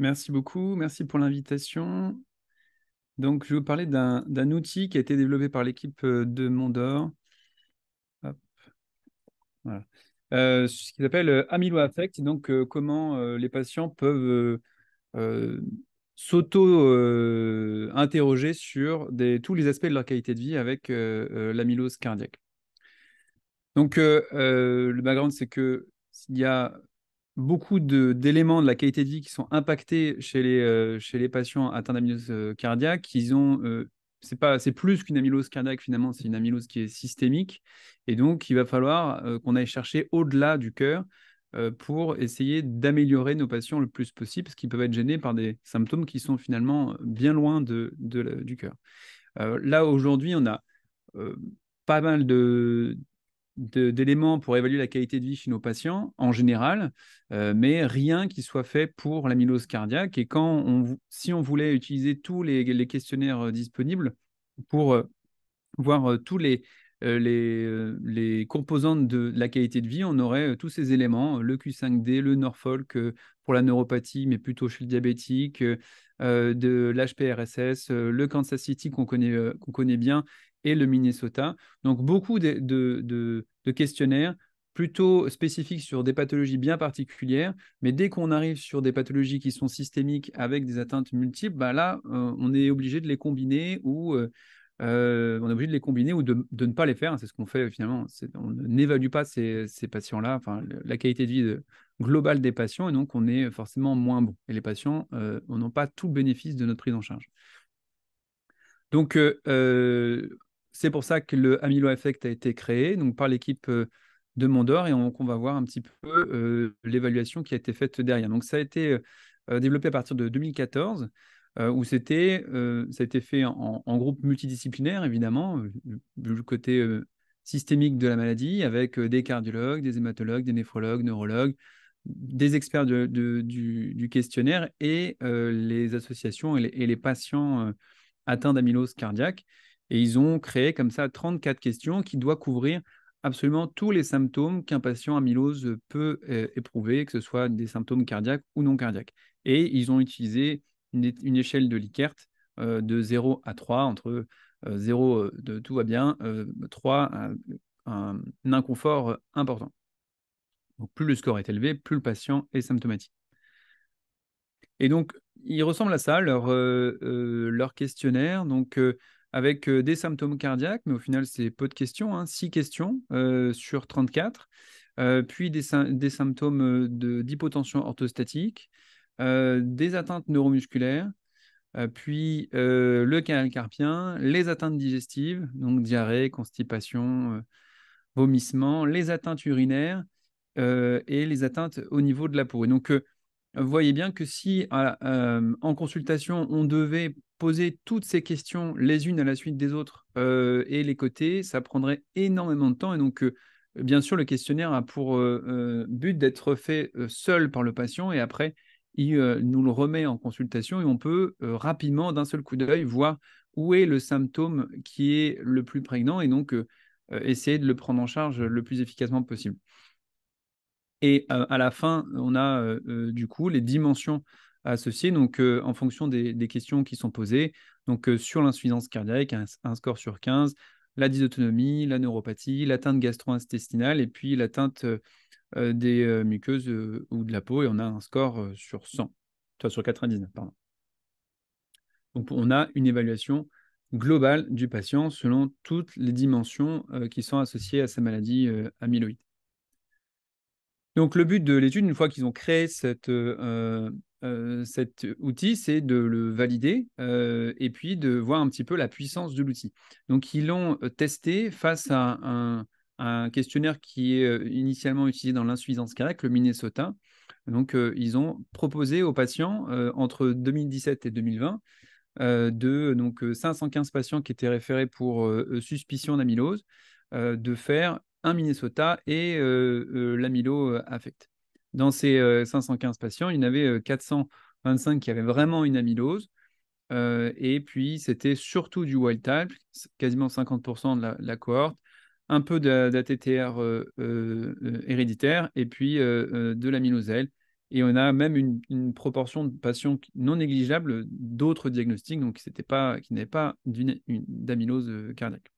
Merci beaucoup, merci pour l'invitation. Donc, je vais vous parler d'un outil qui a été développé par l'équipe euh, de Mondor, voilà. Euh, ce qui s'appelle euh, AmiloAffect, donc comment les patients peuvent s'auto-interroger sur tous les aspects de leur qualité de vie avec l'amylose cardiaque. Donc, le background, c'est que y a beaucoup d'éléments de, la qualité de vie qui sont impactés chez les, euh, chez les patients atteints d'amylose euh, cardiaque. ont, euh, c'est pas, c'est plus qu'une amylose cardiaque finalement, c'est une amylose qui est systémique. Et donc, il va falloir qu'on aille chercher au-delà du cœur pour essayer d'améliorer nos patients le plus possible, parce qu'ils peuvent être gênés par des symptômes qui sont finalement bien loin du cœur. là aujourd'hui, on a pas mal de d'éléments pour évaluer la qualité de vie chez nos patients en général, euh, mais rien qui soit fait pour l'amylose cardiaque. Et quand on, si on voulait utiliser tous les, questionnaires euh, disponibles pour euh, voir tous les, les, les, composantes de, la qualité de vie, on aurait tous ces éléments, le Q5D, le Norfolk pour la neuropathie, mais plutôt chez le diabétique, de l'HPRSS, le Kansas City qu'on connaît, qu'on connaît bien, et le Minnesota. Donc beaucoup de, questionnaires plutôt spécifiques sur des pathologies bien particulières, mais dès qu'on arrive sur des pathologies qui sont systémiques avec des atteintes multiples, bah là, euh, on est obligé de les combiner ou euh, euh, on est obligé de les combiner ou de, ne pas les faire. C'est ce qu'on fait finalement. On n'évalue pas ces, patients-là, enfin, la qualité de vie de, globale des patients, et donc on est forcément moins bon. Et les patients on n'ont pas tout le bénéfice de notre prise en charge. Donc, c'est pour ça que le Amilo Effect a été créé donc par l'équipe euh, de Mondor et on, va voir un petit peu euh, l'évaluation qui a été faite derrière. Donc ça a été euh, développé à partir de 2014 où c'était ça a été fait en, groupe multidisciplinaire évidemment du, côté systémique de la maladie avec des cardiologues, des hématologues, des néphrologues, neurologues, des experts du, questionnaire et les associations et les patients atteints d'amylose cardiaque. Et ils ont créé comme ça 34 questions qui doivent couvrir absolument tous les symptômes qu'un patient amylose peut euh, éprouver, que ce soit des symptômes cardiaques ou non cardiaques. Et ils ont utilisé une, échelle de Likert euh, de 0 à 3, entre 0 euh, de tout va bien, 3 un, inconfort important. Donc plus le score est élevé, plus le patient est symptomatique. Et donc, il ressemble à ça, leur, leur questionnaire. Donc, avec des symptômes cardiaques, mais au final, c'est peu de questions, hein, 6 questions sur 34, puis des, symptômes d'hypotension orthostatique, des atteintes neuromusculaires, puis le canal carpien, les atteintes digestives, donc diarrhée, constipation, vomissement, les atteintes urinaires et les atteintes au niveau de la peau. donc, voyez bien que si euh, euh, en consultation, on devait poser toutes ces questions les unes à la suite des autres euh, et les côtés, ça prendrait énormément de temps. Et donc, bien sûr, le questionnaire a pour but d'être fait seul par le patient et après, il nous le remet en consultation et on peut rapidement, d'un seul coup d'œil, voir où est le symptôme qui est le plus prégnant et donc essayer de le prendre en charge le plus efficacement possible. Et à la fin, on a du coup les dimensions associées, donc en fonction des, questions qui sont posées. Donc sur l'insuffisance cardiaque, un, score sur 15, la dysautonomie, la neuropathie, l'atteinte gastro-intestinale et puis l'atteinte des muqueuses ou de la peau, et on a un score sur 100, enfin sur 99, Donc on a une évaluation globale du patient selon toutes les dimensions qui sont associées à sa maladie amyloïde. Donc le but de l'étude, une fois qu'ils ont créé cette, euh, euh, cet outil, c'est de le valider euh, et puis de voir un petit peu la puissance de l'outil. Donc ils l'ont testé face à un, un, questionnaire qui est initialement utilisé dans l'insuffisance cardiaque, le Minnesota. Donc ils ont proposé aux patients entre 2017 et 2020 de donc 515 patients qui étaient référés pour suspicion d'amylose de faire Minnesota et euh, euh, l'amylo euh, affecte. Dans ces 515 patients, il y en avait 425 qui avaient vraiment une amylose. et puis, c'était surtout du wild type, quasiment 50% de la, cohorte, un peu d'ATTR héréditaire, et puis de l'amylozelle. Et on a même une, proportion de patients non négligeable d'autres diagnostics, donc qui n'avaient pas d'amylose cardiaque.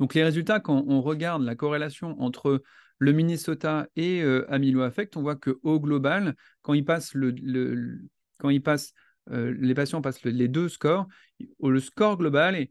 Donc les résultats, quand on regarde la corrélation entre le Minnesota et euh, Affect, on voit qu'au global, quand ils passent euh, les patients passent les deux scores, le score global est,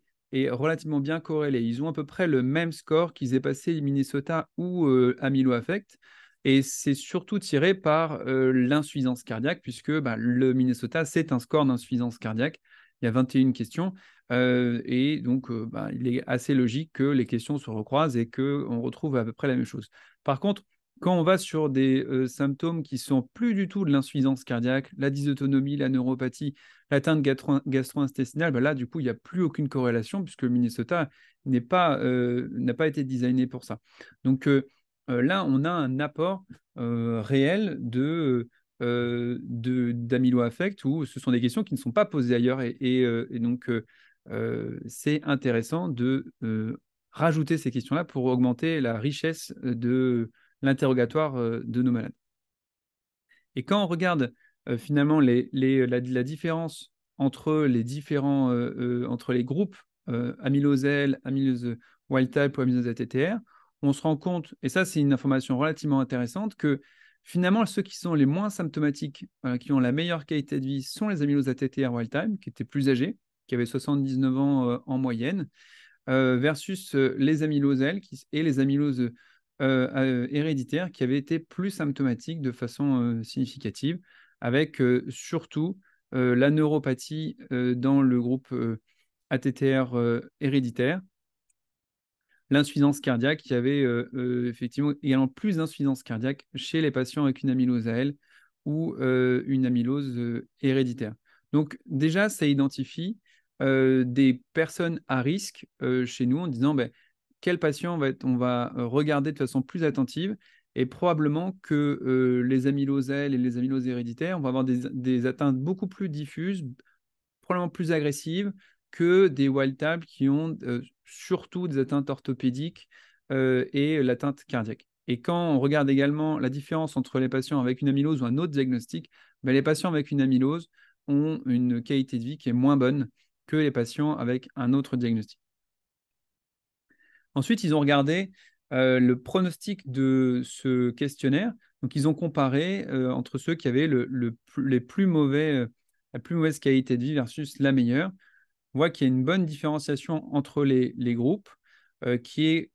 relativement bien corrélé. Ils ont à peu près le même score qu'ils aient passé Minnesota ou euh, Affect. Et c'est surtout tiré par euh, l'insuffisance cardiaque, puisque bah, le Minnesota, c'est un score d'insuffisance cardiaque, il y a 21 questions. Euh, et donc, euh, bah, il est assez logique que les questions se recroisent et qu'on retrouve à peu près la même chose. Par contre, quand on va sur des euh, symptômes qui sont plus du tout de l'insuffisance cardiaque, la dysautonomie, la neuropathie, l'atteinte gastro-intestinale, bah là, du coup, il n'y a plus aucune corrélation puisque le Minnesota n'est pas, n'a pas été designé pour ça. Donc là, on a un apport réel de euh, affect ou ce sont des questions qui ne sont pas posées ailleurs. Et, euh, donc, euh, c'est intéressant de rajouter ces questions-là pour augmenter la richesse de l'interrogatoire de nos malades. Et quand on regarde finalement les, la, différence entre les différents entre les groupes amylozelle, L, amylose wild type ou amylose TTR on se rend compte, et ça c'est une information relativement intéressante, que Finalement, ceux qui sont les moins symptomatiques, euh, qui ont la meilleure qualité de vie, sont les amyloses ATTR wild time, qui étaient plus âgés, qui avaient 79 ans euh, en moyenne, euh, versus les amyloses L et les amyloses héréditaires, qui avaient été plus symptomatiques de façon significative, avec surtout la neuropathie dans le groupe ATTR héréditaire l'insuffisance cardiaque. Il y avait euh, euh, effectivement également plus d'insuffisance cardiaque chez les patients avec une amylose AL ou euh, une amylose héréditaire. Donc déjà, ça identifie des personnes à risque chez nous en disant ben, quel patient on va, on va regarder de façon plus attentive et probablement que les amyloses et les amyloses héréditaires, on va avoir des, atteintes beaucoup plus diffuses, probablement plus agressives que des wild type qui ont surtout des atteintes orthopédiques euh, et euh, l'atteinte cardiaque. Et quand on regarde également la différence entre les patients avec une amylose ou un autre diagnostic, ben, les patients avec une amylose ont une qualité de vie qui est moins bonne que les patients avec un autre diagnostic. Ensuite, ils ont regardé euh, le pronostic de ce questionnaire. Donc, ils ont comparé entre ceux qui avaient mauvais, la plus mauvaise qualité de vie versus la meilleure on voit qu'il y a une bonne différenciation entre les, les groupes euh, qui, est,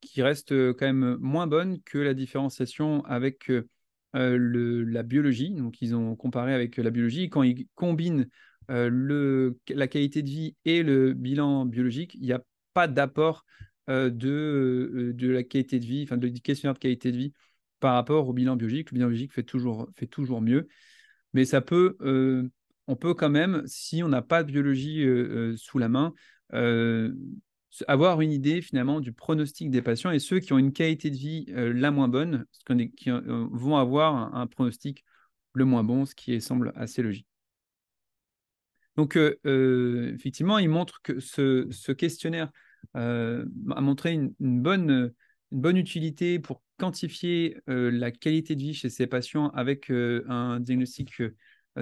qui reste euh, quand même moins bonne que la différenciation avec euh, le, la biologie. Donc, ils ont comparé avec la biologie. Quand ils combinent le, la qualité de vie et le bilan biologique, il n'y a pas d'apport de, de la qualité de vie, enfin, de questionnaire de qualité de vie par rapport au bilan biologique. Le bilan biologique fait toujours, fait toujours mieux. Mais ça peut on peut quand même, si on n'a pas de biologie euh, euh, sous la main, euh, avoir une idée finalement du pronostic des patients et ceux qui ont une qualité de vie la moins bonne, qui vont avoir un, pronostic le moins bon, ce qui semble assez logique. Donc effectivement, il montre que ce, questionnaire a montré une, bonne utilité pour quantifier la qualité de vie chez ces patients avec un diagnostic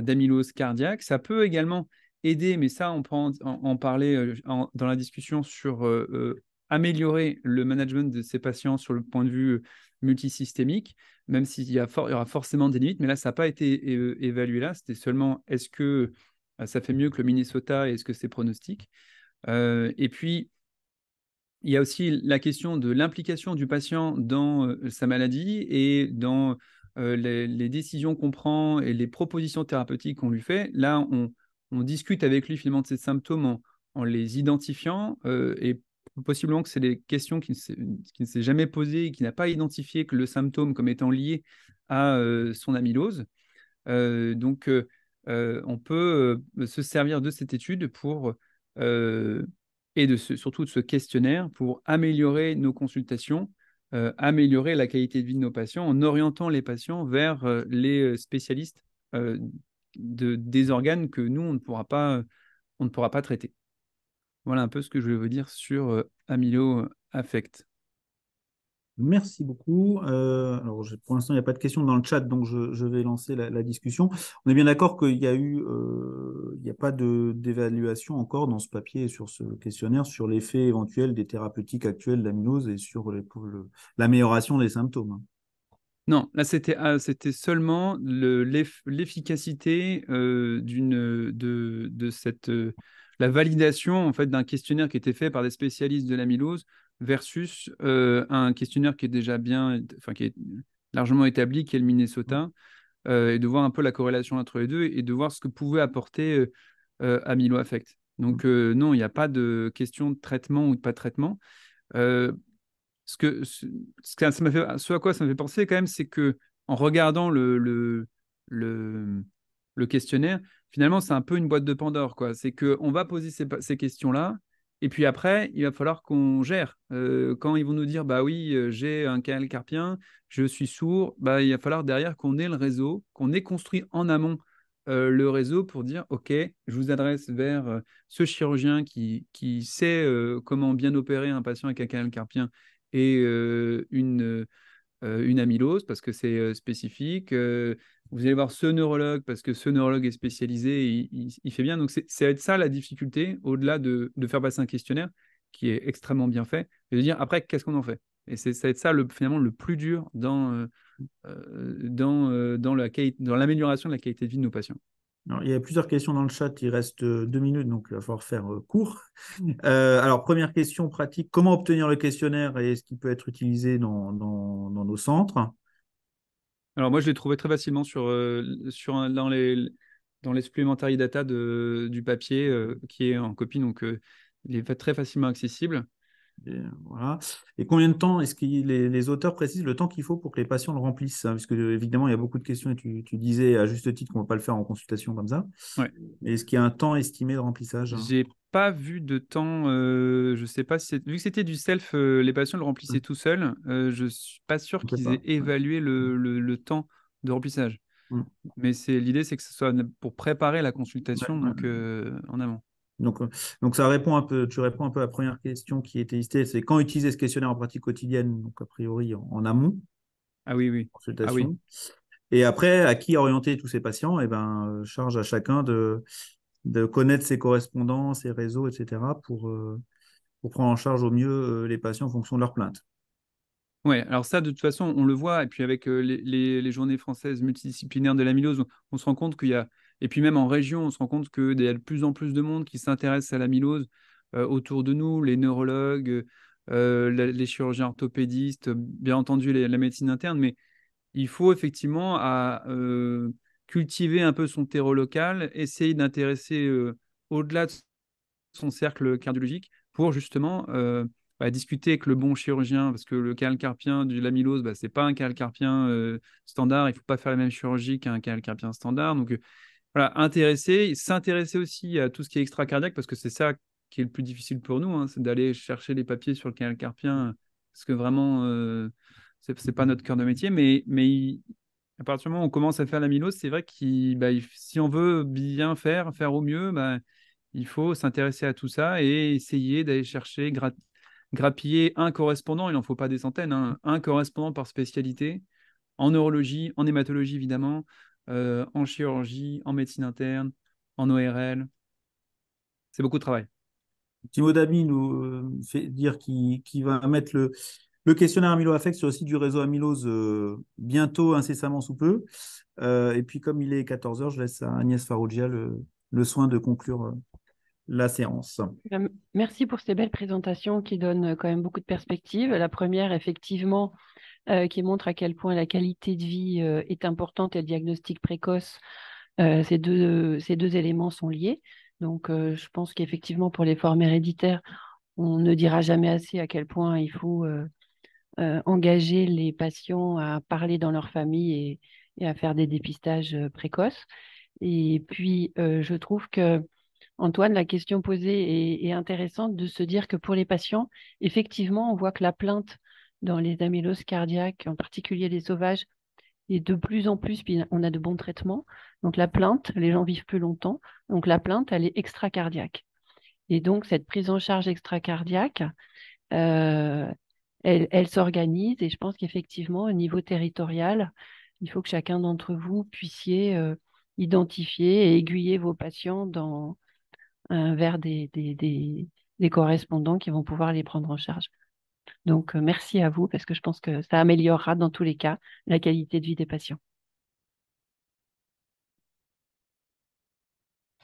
d'amylose cardiaque. Ça peut également aider, mais ça, on peut en, en, euh, dans la discussion sur euh, euh, améliorer le management de ces patients sur le point de vue multisystémique, même s'il y, a y aura forcément des limites, mais là, ça n'a pas été évalué là. C'était seulement est-ce que ça fait mieux que le Minnesota et est-ce que c'est pronostique Et puis, il y a aussi la question de l'implication du patient dans sa maladie et dans euh, les, décisions qu'on prend et les propositions thérapeutiques qu'on lui fait, là, on, discute avec lui finalement de ses symptômes en, les identifiant euh, et possiblement que c'est des questions qui ne s'est jamais posées, qui n'a pas identifié que le symptôme comme étant lié à euh, son amylose. donc, on peut se servir de cette étude pour et de surtout de ce questionnaire pour améliorer nos consultations euh, améliorer la qualité de vie de nos patients en orientant les patients vers euh, les euh, spécialistes de, des organes que nous, on ne pourra pas, on ne pourra pas traiter. Voilà un peu ce que je voulais vous dire sur affect Merci beaucoup. alors, pour l'instant, il n'y a pas de questions dans le chat, donc je, vais lancer la, discussion. On est bien d'accord qu'il y a eu, il n'y a pas d'évaluation encore dans ce papier et sur ce questionnaire sur l'effet éventuel des thérapeutiques actuelles d'amylose et sur l'amélioration des symptômes. Hein. Non, là c'était ah, c'était seulement l'efficacité euh, d'une de, de, cette euh, la validation en fait d'un questionnaire qui était fait par des spécialistes de l'amylose versus euh, un questionnaire qui est déjà bien enfin qui est largement établi qui est le Minnesota euh, et de voir un peu la corrélation entre les deux et de voir ce que pouvait apporter euh, euh, Affect. Donc mm. non, il n'y a pas de question de traitement ou de pas de traitement. ce, que, ce, fait, ce à quoi ça me fait penser quand même, c'est que en regardant le, le, le, questionnaire, finalement, c'est un peu une boîte de Pandore. Quoi. C'est qu'on va poser ces questions-là, et puis après, il va falloir qu'on gère. Euh, quand ils vont nous dire, bah oui, euh, j'ai un canal carpien, je suis sourd, bah, il va falloir derrière qu'on ait le réseau, qu'on ait construit en amont euh, le réseau pour dire, OK, je vous adresse vers ce chirurgien qui, qui sait comment bien opérer un patient avec un canal carpien et une, euh, une amylose parce que c'est euh, spécifique. Euh, vous allez voir ce neurologue parce que ce neurologue est spécialisé, il, il, fait bien. Donc, c'est être ça la difficulté, au-delà de, faire passer un questionnaire qui est extrêmement bien fait, et de dire après, qu'est-ce qu'on en fait Et c'est ça être ça le, finalement le plus dur dans, dans, l'amélioration de la qualité de vie de nos patients il y a plusieurs questions dans le chat, il reste euh, deux minutes, donc il va falloir faire euh, court. Euh, alors, première question pratique, comment obtenir le questionnaire et est-ce qu'il peut être utilisé dans, nos centres Alors, moi, je l'ai trouvé très facilement sur, dans, les, dans supplémentaires data du papier qui est en copie, donc il est très facilement accessible. Et, voilà. et combien de temps est-ce que les, auteurs précisent le temps qu'il faut pour que les patients le remplissent hein, Parce que évidemment, il y a beaucoup de questions et tu, disais à juste titre qu'on ne va pas le faire en consultation comme ça. Est-ce qu'il y a un temps estimé de remplissage je hein J'ai pas vu de temps. Euh, je sais pas si vu que c'était du self, euh, les patients le remplissaient mmh. tout seuls. Euh, je suis pas sûr qu'ils aient évalué mmh. le, temps de remplissage. Mmh. Mais c'est l'idée, c'est que ce soit pour préparer la consultation euh, en amont. Donc, euh, donc ça répond un peu, tu réponds un peu à la première question qui était listée, c'est quand utiliser ce questionnaire en pratique quotidienne, donc a priori en, amont. Ah oui, oui. Ah et après, à qui orienter tous ces patients Eh bien, euh, charge à chacun de, de connaître ses correspondants, ses réseaux, etc., pour, euh, pour prendre en charge au mieux les patients en fonction de leurs plaintes. Oui, alors ça, de toute façon, on le voit, et puis avec les, les, journées françaises multidisciplinaires de l'amylose, on se rend compte qu'il y a, et puis même en région, on se rend compte qu'il y a de plus en plus de monde qui s'intéresse à l'amylose euh, autour de nous, les neurologues, euh, euh, les chirurgiens orthopédistes, bien entendu la médecine interne, mais il faut effectivement à, cultiver un peu son terreau local, essayer d'intéresser au-delà de son cercle cardiologique pour justement bah, discuter avec le bon chirurgien, parce que le carpien de l'amylose, bah, ce n'est pas un calcarpien carpien standard, il ne faut pas faire la même chirurgie qu'un carpien standard. Donc, voilà, intéresser, s'intéresser aussi à tout ce qui est extra-cardiaque, parce que c'est ça qui est le plus difficile pour nous, hein, c'est d'aller chercher les papiers sur le canal carpien, parce que vraiment, euh, ce n'est pas notre cœur de métier, mais, mais à partir du moment où on commence à faire l'amylose, c'est vrai que bah, si on veut bien faire, faire au mieux, bah, il faut s'intéresser à tout ça et essayer d'aller chercher, grappiller un correspondant, il n'en faut pas des centaines, hein, un correspondant par spécialité, en neurologie, en hématologie évidemment, euh, en chirurgie, en médecine interne, en ORL. C'est beaucoup de travail. Timo Dami nous euh, fait dire qu'il va mettre le, le questionnaire amylo-affect sur le site du réseau amylose euh, bientôt, incessamment sous peu. et puis, comme il est 14h, je laisse à Agnès Farougia le, le, soin de conclure la séance. Ben, merci pour ces belles présentations qui donnent quand même beaucoup de perspectives. La première, effectivement, euh, qui montre à quel point la qualité de vie euh, est importante et le diagnostic précoce, euh, ces, deux, ces deux éléments sont liés. Donc, je pense qu'effectivement, pour les formes héréditaires, on ne dira jamais assez à quel point il faut engager les patients à parler dans leur famille et, à faire des dépistages précoces. Et puis, je trouve que Antoine, la question posée est, intéressante de se dire que pour les patients, effectivement, on voit que la plainte dans les amyloses cardiaques, en particulier les sauvages, et de plus en plus, on a de bons traitements. Donc la plainte, les gens vivent plus longtemps. Donc la plainte, elle est extracardiaque. Et donc cette prise en charge extracardiaque, euh, elle, s'organise. Et je pense qu'effectivement, au niveau territorial, il faut que chacun d'entre vous puissiez euh, identifier et aiguiller vos patients dans, vers des, des correspondants qui vont pouvoir les prendre en charge. Donc, euh, merci à vous parce que je pense que ça améliorera dans tous les cas la qualité de vie des patients.